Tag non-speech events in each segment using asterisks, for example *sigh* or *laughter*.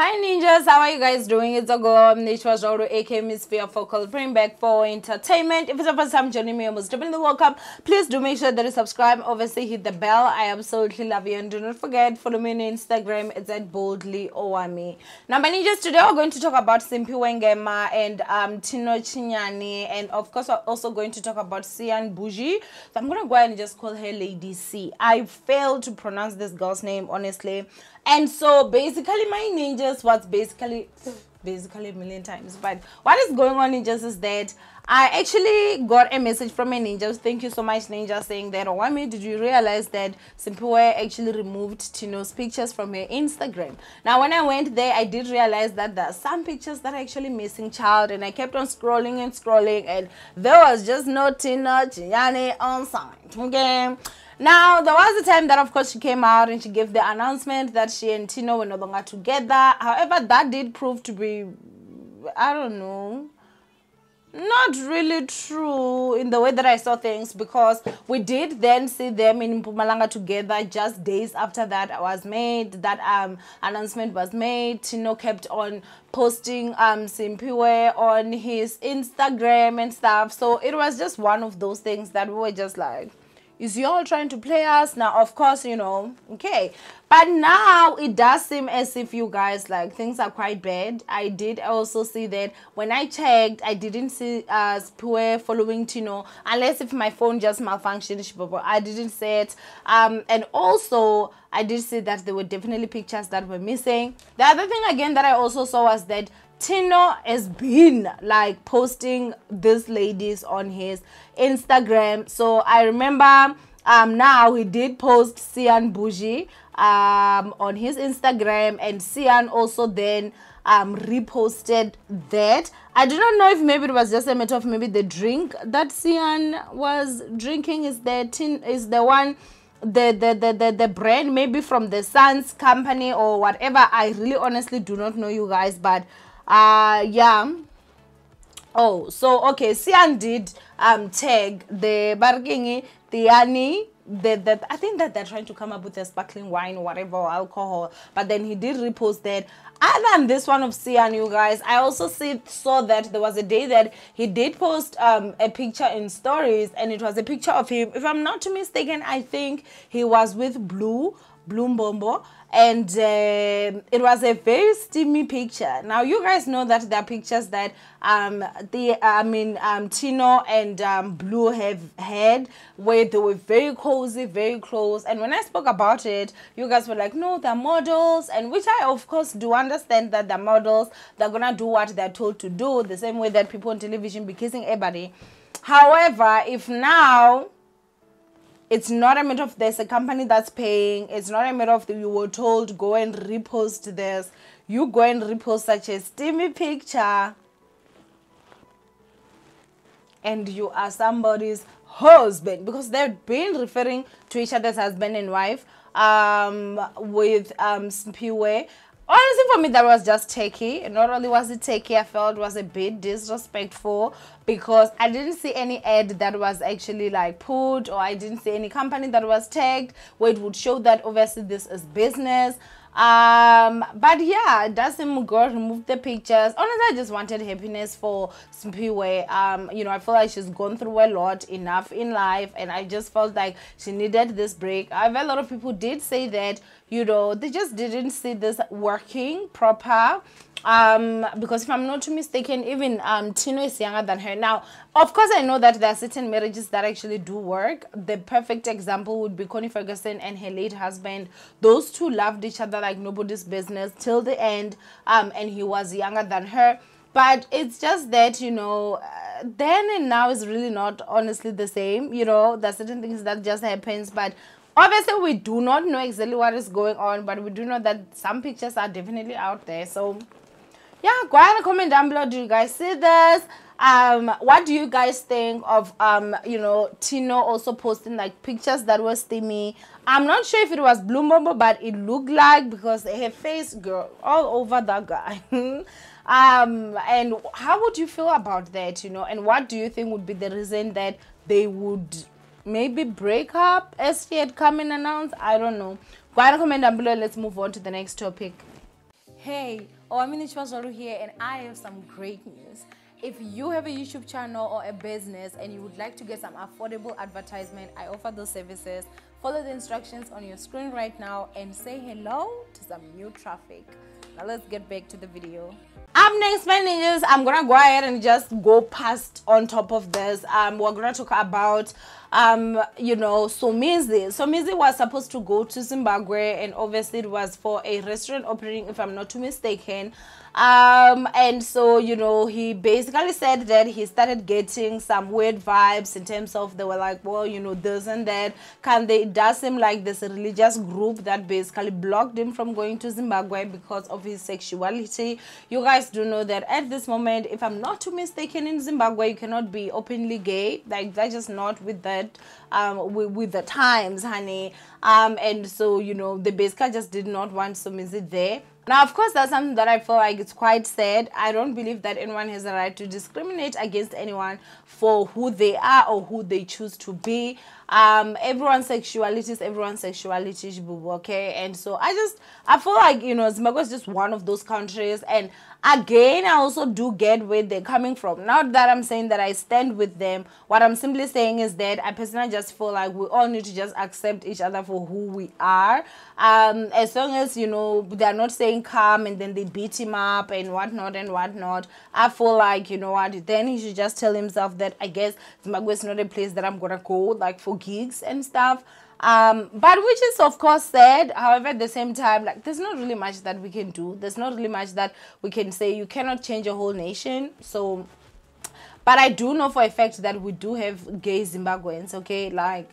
Hi ninjas, how are you guys doing? It's a girl, I'm Natasha Jauru, aka Miss Fear Focal, bring back for entertainment. If it's your first time joining me, almost doubling the welcome. Please do make sure that you subscribe, obviously hit the bell. I absolutely love you and do not forget, follow me on Instagram, it's at boldly owami. Now my ninjas, today we're going to talk about Simpi Wengema and um, Tino Chinyani and of course we're also going to talk about Sian Buji. So I'm going to go ahead and just call her Lady C. I failed to pronounce this girl's name, honestly and so basically my ninjas was basically basically a million times but what is going on ninjas is that i actually got a message from a ninja thank you so much ninja saying that oh me did you realize that simpiwe actually removed tino's pictures from her instagram now when i went there i did realize that there are some pictures that are actually missing child and i kept on scrolling and scrolling and there was just no tino Gianni on site okay now, there was a time that, of course, she came out and she gave the announcement that she and Tino were no longer together. However, that did prove to be, I don't know, not really true in the way that I saw things because we did then see them in Mpumalanga together just days after that was made, that um, announcement was made. Tino kept on posting um Simpiwe on his Instagram and stuff. So it was just one of those things that we were just like, is you all trying to play us now of course you know okay but now it does seem as if you guys like things are quite bad i did also see that when i checked i didn't see uh poor following tino unless if my phone just malfunctioned i didn't see it um and also i did see that there were definitely pictures that were missing the other thing again that i also saw was that Tino has been like posting these ladies on his Instagram. So I remember um, now he did post Sian Bougie um, on his Instagram and Sian also then um, reposted that. I do not know if maybe it was just a matter of maybe the drink that Sian was drinking is the tin is the one the, the the the the brand maybe from the Suns company or whatever. I really honestly do not know you guys, but uh yeah oh so okay sian did um tag the bargingi the ani that that I think that they're trying to come up with a sparkling wine or whatever or alcohol. But then he did repost that. Other than this one of Sian, you guys, I also see, saw that there was a day that he did post um, a picture in stories, and it was a picture of him. If I'm not mistaken, I think he was with Blue Bloom Bloombombo, and uh, it was a very steamy picture. Now you guys know that there are pictures that um the I mean um Tino and um, Blue have had where they were very cozy, very close. And when I spoke about it, you guys were like, no, they're models, and which I of course do understand that they're models. They're gonna do what they're told to do, the same way that people on television be kissing everybody. However, if now it's not a matter of there's a company that's paying. It's not a matter of you were told go and repost this. You go and repost such a steamy picture. And you are somebody's husband because they've been referring to each other's husband and wife um, with um, Spiwe Honestly, for me, that was just tacky. And not only was it tacky, I felt was a bit disrespectful because I didn't see any ad that was actually like put or I didn't see any company that was tagged where it would show that obviously this is business um but yeah Dasim Mugo remove the pictures honestly I just wanted happiness for Spiwe um you know I feel like she's gone through a lot enough in life and I just felt like she needed this break I've a lot of people did say that you know they just didn't see this working proper um because if i'm not mistaken even um tino is younger than her now of course i know that there are certain marriages that actually do work the perfect example would be connie ferguson and her late husband those two loved each other like nobody's business till the end um and he was younger than her but it's just that you know uh, then and now is really not honestly the same you know there's certain things that just happens but obviously we do not know exactly what is going on but we do know that some pictures are definitely out there so yeah, go ahead and comment down below. Do you guys see this? Um, what do you guys think of um, you know, Tino also posting like pictures that were steamy? I'm not sure if it was Bloom Bubble, but it looked like because her face, girl, all over that guy. *laughs* um, and how would you feel about that, you know? And what do you think would be the reason that they would maybe break up as she had come and announced? I don't know. Go ahead and comment down below. Let's move on to the next topic. Hey, oh, i Oamini Chwazaru here, and I have some great news. If you have a YouTube channel or a business and you would like to get some affordable advertisement, I offer those services. Follow the instructions on your screen right now and say hello to some new traffic. Now let's get back to the video. Up next, my ninjas, I'm gonna go ahead and just go past on top of this. Um, we're gonna talk about um, you know, Somizi. Somizi was supposed to go to Zimbabwe and obviously it was for a restaurant opening, if I'm not too mistaken. Um, and so, you know, he basically said that he started getting some weird vibes in terms of they were like, well, you know, this and that. Can they, it does seem like this religious group that basically blocked him from going to Zimbabwe because of his sexuality. You guys do know that at this moment, if I'm not too mistaken, in Zimbabwe, you cannot be openly gay. Like, that's just not with the said um, with, with, the times, honey. Um, and so, you know, the base car just did not want it there. Now, of course, that's something that I feel like it's quite sad. I don't believe that anyone has a right to discriminate against anyone for who they are or who they choose to be. Um, everyone's sexuality is everyone's sexuality, okay? And so I just, I feel like, you know, Zimbabwe is just one of those countries. And again, I also do get where they're coming from. Not that I'm saying that I stand with them. What I'm simply saying is that I personally just just feel like we all need to just accept each other for who we are. Um, as long as, you know, they're not saying come and then they beat him up and whatnot and whatnot, I feel like, you know what, then he should just tell himself that I guess Zimbabwe is not a place that I'm going to go, like for gigs and stuff um but which is of course sad however at the same time like there's not really much that we can do there's not really much that we can say you cannot change a whole nation so but I do know for a fact that we do have gay Zimbabweans, okay? Like,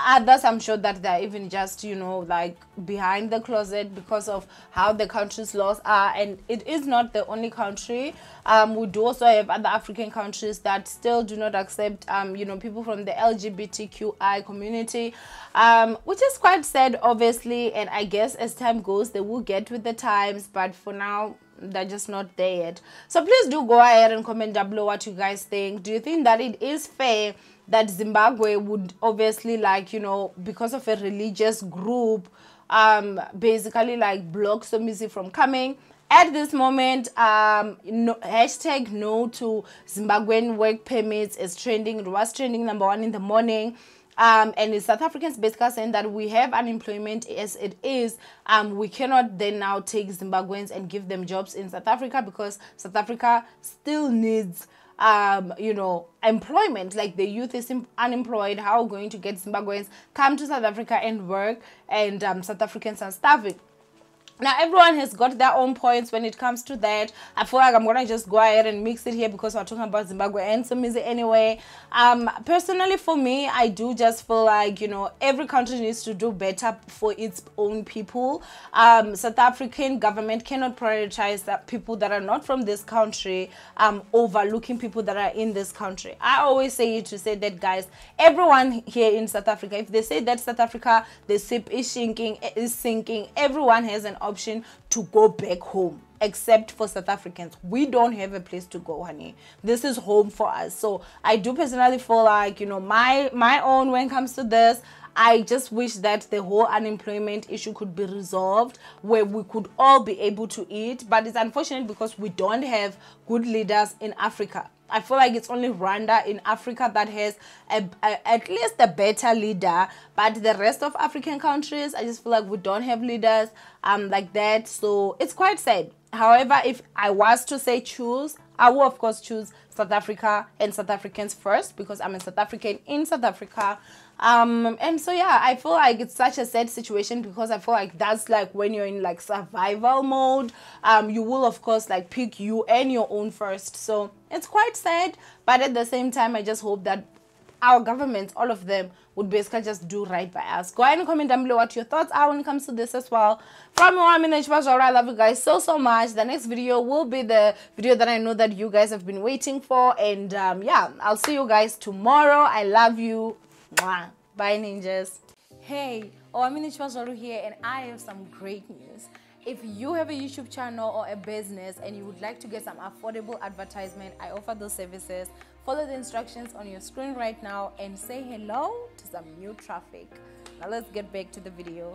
others i'm sure that they're even just you know like behind the closet because of how the country's laws are and it is not the only country um, we do also have other african countries that still do not accept um, you know people from the lgbtqi community um, which is quite sad obviously and i guess as time goes they will get with the times but for now they're just not there yet so please do go ahead and comment down below what you guys think do you think that it is fair that zimbabwe would obviously like you know because of a religious group um basically like block some music from coming at this moment um no, hashtag no to zimbabwean work permits is trending it was trending number one in the morning um, and the South Africans basically saying that we have unemployment as it is. Um, we cannot then now take Zimbabweans and give them jobs in South Africa because South Africa still needs um, you know, employment. Like the youth is unemployed. How are we going to get Zimbabweans come to South Africa and work? And um, South Africans are starving now everyone has got their own points when it comes to that i feel like i'm gonna just go ahead and mix it here because we're talking about zimbabwe and samizi anyway um personally for me i do just feel like you know every country needs to do better for its own people um south african government cannot prioritize that people that are not from this country um overlooking people that are in this country i always say to say that guys everyone here in south africa if they say that south africa the ship is sinking is sinking everyone has an option to go back home except for South Africans. We don't have a place to go, honey. This is home for us. So I do personally feel like, you know, my my own when it comes to this, I just wish that the whole unemployment issue could be resolved where we could all be able to eat. But it's unfortunate because we don't have good leaders in Africa I feel like it's only Rwanda in Africa that has a, a, at least a better leader, but the rest of African countries, I just feel like we don't have leaders um, like that. So it's quite sad. However, if I was to say choose, I will, of course, choose South Africa and South Africans first because I'm a South African in South Africa. Um, and so, yeah, I feel like it's such a sad situation because I feel like that's like when you're in like survival mode, um, you will, of course, like pick you and your own first. So it's quite sad. But at the same time, I just hope that our governments, all of them, would basically just do right by us. Go ahead and comment down below what your thoughts are when it comes to this as well. From me, I'm in I love you guys so, so much. The next video will be the video that I know that you guys have been waiting for. And um, yeah, I'll see you guys tomorrow. I love you. Mwah. Bye, ninjas. Hey, oh, I'm in here and I have some great news. If you have a YouTube channel or a business and you would like to get some affordable advertisement, I offer those services Follow the instructions on your screen right now and say hello to some new traffic. Now let's get back to the video.